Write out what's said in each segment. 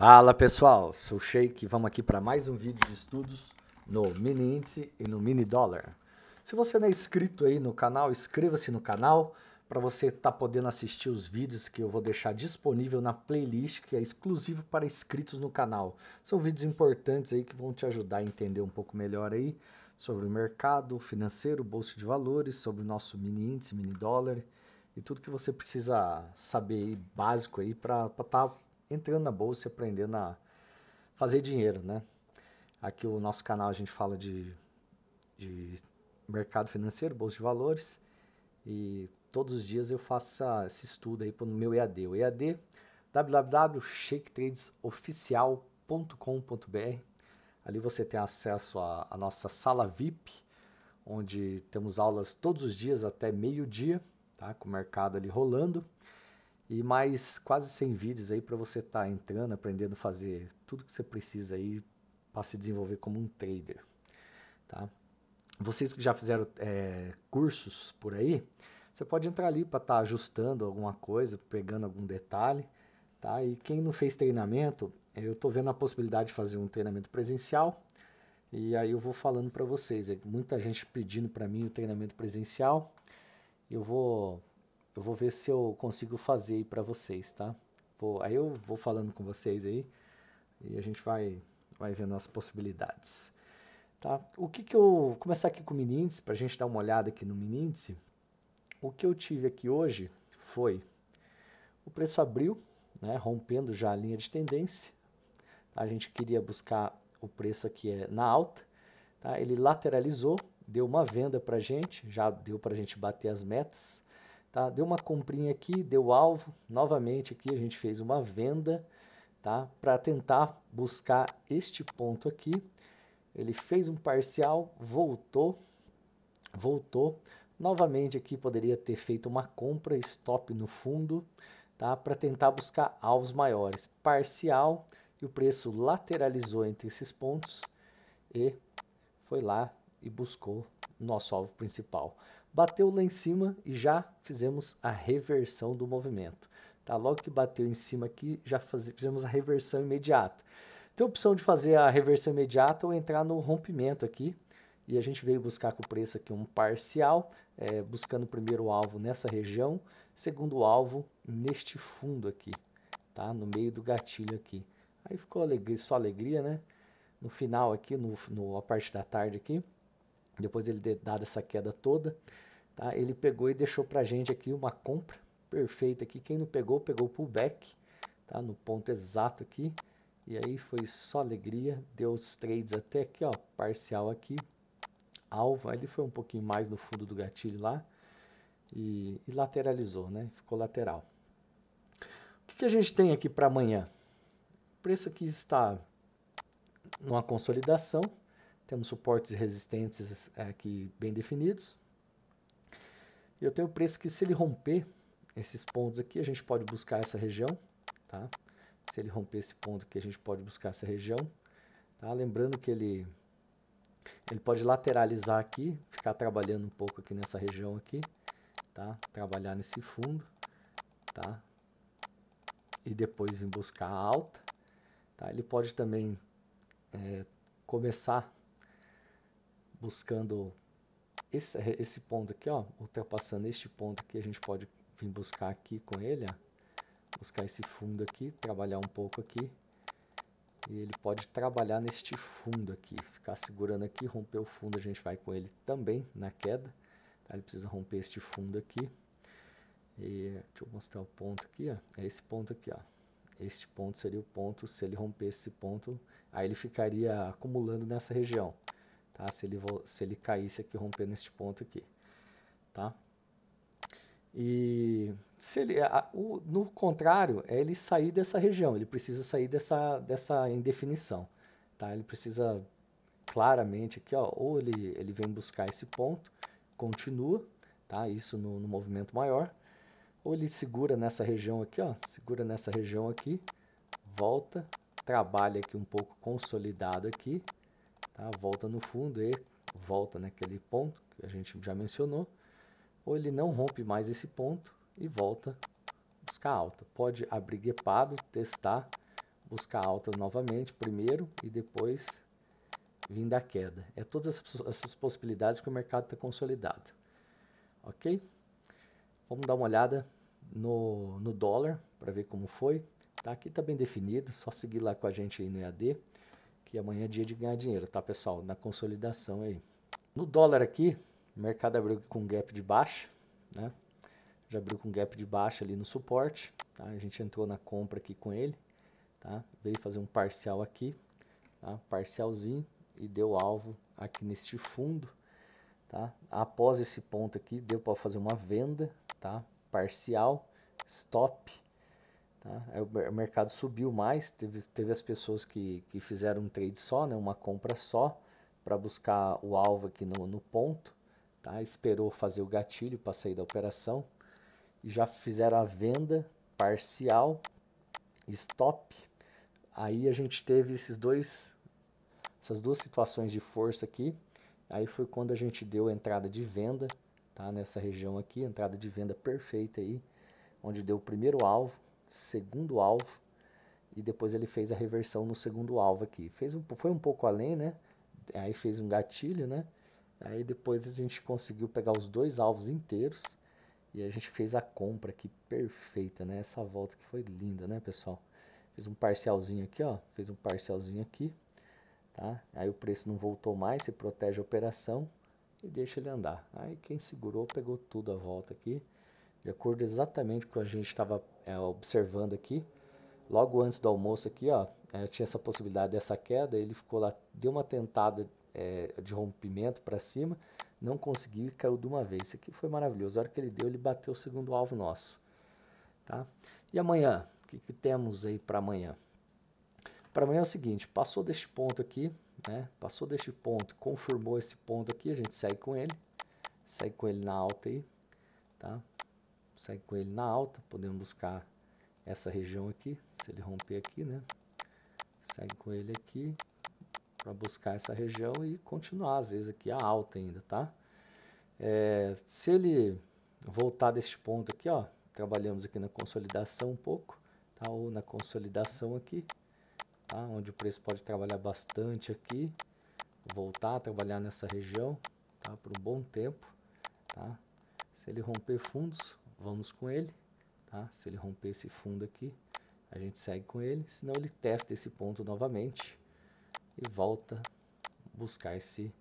Fala pessoal, sou o Sheik e vamos aqui para mais um vídeo de estudos no Mini Índice e no Mini Dólar. Se você não é inscrito aí no canal, inscreva-se no canal para você estar tá podendo assistir os vídeos que eu vou deixar disponível na playlist que é exclusivo para inscritos no canal. São vídeos importantes aí que vão te ajudar a entender um pouco melhor aí sobre o mercado financeiro, bolsa de valores, sobre o nosso mini índice, mini dólar e tudo que você precisa saber aí, básico aí para estar tá entrando na bolsa e aprendendo a fazer dinheiro, né? Aqui o nosso canal a gente fala de, de mercado financeiro, bolsa de valores e todos os dias eu faço esse estudo aí no meu EAD. O EAD www.shaketradesoficial.com.br Ali você tem acesso à, nossa sala VIP, onde temos aulas todos os dias até meio-dia, tá? com o mercado ali rolando e mais quase 100 vídeos aí para você estar tá entrando, aprendendo a fazer tudo que você precisa aí para se desenvolver como um trader, tá? Vocês que já fizeram é, cursos por aí, você pode entrar ali para estar tá ajustando alguma coisa, pegando algum detalhe, tá? E quem não fez treinamento, eu estou vendo a possibilidade de fazer um treinamento presencial e aí eu vou falando para vocês. É, muita gente pedindo para mim o treinamento presencial, eu vou eu vou ver se eu consigo fazer aí para vocês, tá? Vou, aí eu vou falando com vocês aí e a gente vai, vai vendo as possibilidades. Tá? O que que eu... Começar aqui com o Miníndice, para a gente dar uma olhada aqui no Miníndice. O que eu tive aqui hoje foi... O preço abriu, né, rompendo já a linha de tendência. A gente queria buscar o preço aqui é na alta. Tá? Ele lateralizou, deu uma venda para gente, já deu para a gente bater as metas. Tá? Deu uma comprinha aqui, deu alvo, novamente aqui a gente fez uma venda, tá? Para tentar buscar este ponto aqui. Ele fez um parcial, voltou, voltou. Novamente aqui poderia ter feito uma compra, stop no fundo, tá? Para tentar buscar alvos maiores. Parcial e o preço lateralizou entre esses pontos e foi lá e buscou nosso alvo principal. Bateu lá em cima e já fizemos a reversão do movimento. Tá? Logo que bateu em cima aqui, já faz... fizemos a reversão imediata. Tem a opção de fazer a reversão imediata ou entrar no rompimento aqui. E a gente veio buscar com o preço aqui um parcial, é, buscando primeiro o alvo nessa região, segundo alvo neste fundo aqui, tá? No meio do gatilho aqui. Aí ficou alegria, só alegria, né? No final aqui, no, no, a parte da tarde aqui, depois ele ter dado essa queda toda, tá? ele pegou e deixou para a gente aqui uma compra perfeita aqui. Quem não pegou, pegou o pullback tá? no ponto exato aqui. E aí foi só alegria, deu os trades até aqui, ó, parcial aqui. Alva, ele foi um pouquinho mais no fundo do gatilho lá e, e lateralizou, né? Ficou lateral. O que, que a gente tem aqui para amanhã? O preço aqui está numa consolidação, temos suportes resistentes é, aqui bem definidos. E eu tenho o preço que se ele romper esses pontos aqui, a gente pode buscar essa região, tá? Se ele romper esse ponto aqui, a gente pode buscar essa região, tá? Lembrando que ele, ele pode lateralizar aqui, ficar trabalhando um pouco aqui nessa região aqui, tá? Trabalhar nesse fundo, tá? E depois vir buscar a alta, tá? Ele pode também é, começar buscando esse, esse ponto aqui, ó, ultrapassando este ponto aqui, a gente pode vir buscar aqui com ele, ó, buscar esse fundo aqui, trabalhar um pouco aqui, e ele pode trabalhar neste fundo aqui, ficar segurando aqui, romper o fundo, a gente vai com ele também na queda, tá? ele precisa romper este fundo aqui, e deixa eu mostrar o ponto aqui, ó, é esse ponto aqui, ó, este ponto seria o ponto, se ele rompesse esse ponto, aí ele ficaria acumulando nessa região, tá? Se ele, se ele caísse aqui rompendo neste ponto aqui, tá? E se ele, a, o, no contrário, é ele sair dessa região, ele precisa sair dessa, dessa indefinição, tá? Ele precisa claramente aqui, ó, ou ele, ele vem buscar esse ponto, continua, tá? Isso no, no movimento maior, ou ele segura nessa região aqui, ó, segura nessa região aqui, volta, trabalha aqui um pouco consolidado aqui, tá? volta no fundo e volta naquele ponto que a gente já mencionou, ou ele não rompe mais esse ponto e volta buscar alta. Pode abrir gapado testar, buscar alta novamente primeiro e depois vir da queda. É todas essas, essas possibilidades que o mercado está consolidado. Ok? Vamos dar uma olhada no, no dólar para ver como foi. Tá? Aqui está bem definido, só seguir lá com a gente aí no EAD que amanhã é dia de ganhar dinheiro, tá, pessoal? Na consolidação aí. No dólar aqui, o mercado abriu com gap de baixa, né? Já abriu com gap de baixa ali no suporte, tá? A gente entrou na compra aqui com ele, tá? Veio fazer um parcial aqui, tá? Parcialzinho e deu alvo aqui neste fundo, tá? Após esse ponto aqui, deu para fazer uma venda, tá? Parcial, stop, Tá? É, o mercado subiu mais, teve, teve as pessoas que, que fizeram um trade só, né? uma compra só, para buscar o alvo aqui no, no ponto, tá? esperou fazer o gatilho para sair da operação, e já fizeram a venda parcial, stop. Aí a gente teve esses dois, essas duas situações de força aqui, aí foi quando a gente deu a entrada de venda, tá? nessa região aqui, entrada de venda perfeita aí, onde deu o primeiro alvo, segundo alvo e depois ele fez a reversão no segundo alvo aqui. Fez um, foi um pouco além, né? Aí fez um gatilho, né? Aí depois a gente conseguiu pegar os dois alvos inteiros e a gente fez a compra aqui perfeita, né? Essa volta que foi linda, né, pessoal? Fez um parcialzinho aqui, ó. Fez um parcialzinho aqui, tá? Aí o preço não voltou mais, se protege a operação e deixa ele andar. Aí quem segurou pegou tudo a volta aqui de acordo exatamente com o que a gente estava é, observando aqui, logo antes do almoço aqui, ó, é, tinha essa possibilidade dessa queda, ele ficou lá, deu uma tentada é, de rompimento para cima, não conseguiu e caiu de uma vez. Isso aqui foi maravilhoso. A hora que ele deu, ele bateu o segundo alvo nosso. Tá? E amanhã? O que, que temos aí para amanhã? Para amanhã é o seguinte, passou deste ponto aqui, né? Passou deste ponto, confirmou esse ponto aqui, a gente segue com ele. Segue com ele na alta aí, tá? segue com ele na alta, podemos buscar essa região aqui, se ele romper aqui, né? Segue com ele aqui para buscar essa região e continuar, às vezes, aqui a alta ainda, tá? É, se ele voltar deste ponto aqui, ó, trabalhamos aqui na consolidação um pouco, tá? Ou na consolidação aqui, tá? Onde o preço pode trabalhar bastante aqui, voltar a trabalhar nessa região, tá? Por um bom tempo, tá? Se ele romper fundos, vamos com ele, tá? Se ele romper esse fundo aqui, a gente segue com ele, senão ele testa esse ponto novamente e volta buscar esse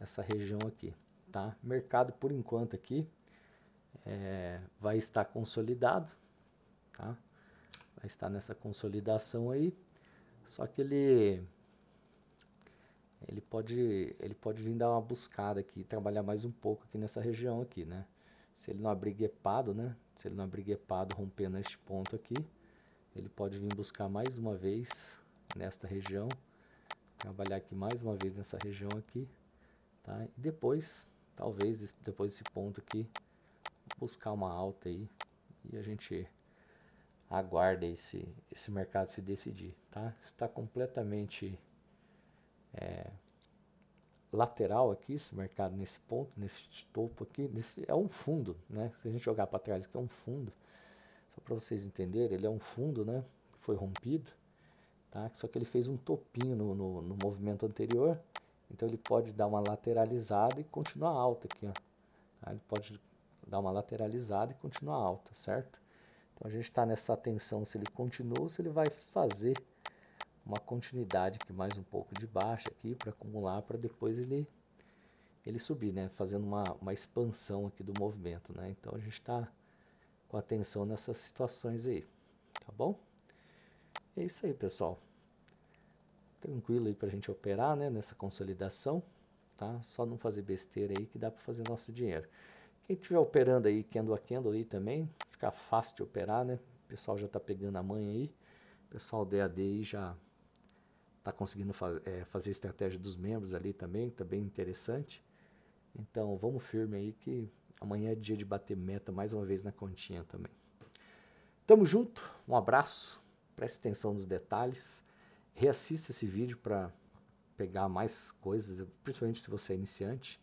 essa região aqui, tá? Mercado por enquanto aqui é, vai estar consolidado, tá? Vai estar nessa consolidação aí, só que ele ele pode ele pode vir dar uma buscada aqui, trabalhar mais um pouco aqui nessa região aqui, né? Se ele não abrir guepado, né? Se ele não abrir guepado rompendo este ponto aqui, ele pode vir buscar mais uma vez nesta região. Trabalhar aqui mais uma vez nessa região aqui. Tá? E depois, talvez, depois desse ponto aqui, buscar uma alta aí. E a gente aguarda esse, esse mercado se decidir, tá? Está completamente... É, lateral aqui, esse mercado nesse ponto, nesse topo aqui, nesse, é um fundo, né? Se a gente jogar para trás aqui, é um fundo. Só para vocês entenderem, ele é um fundo, né? Que foi rompido, tá? Só que ele fez um topinho no, no, no movimento anterior, então ele pode dar uma lateralizada e continuar alta aqui, ó. Tá? Ele pode dar uma lateralizada e continuar alta, certo? Então a gente está nessa tensão se ele continua ou se ele vai fazer uma continuidade aqui mais um pouco de baixa aqui para acumular para depois ele ele subir, né? Fazendo uma, uma expansão aqui do movimento, né? Então a gente está com atenção nessas situações aí, tá bom? É isso aí, pessoal. Tranquilo aí para a gente operar, né? Nessa consolidação, tá? Só não fazer besteira aí que dá para fazer nosso dinheiro. Quem estiver operando aí candle a candle aí também, fica fácil de operar, né? O pessoal já está pegando a manha aí. O pessoal DAD aí já está conseguindo faz, é, fazer estratégia dos membros ali também, está bem interessante. Então vamos firme aí que amanhã é dia de bater meta mais uma vez na continha também. Tamo junto, um abraço, preste atenção nos detalhes, reassista esse vídeo para pegar mais coisas, principalmente se você é iniciante,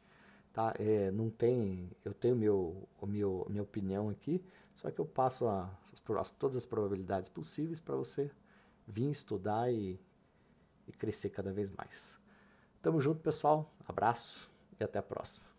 tá? É, não tem, eu tenho meu, o meu, minha opinião aqui, só que eu passo a, todas as probabilidades possíveis para você vir estudar e, e crescer cada vez mais. Tamo junto, pessoal. Abraço e até a próxima.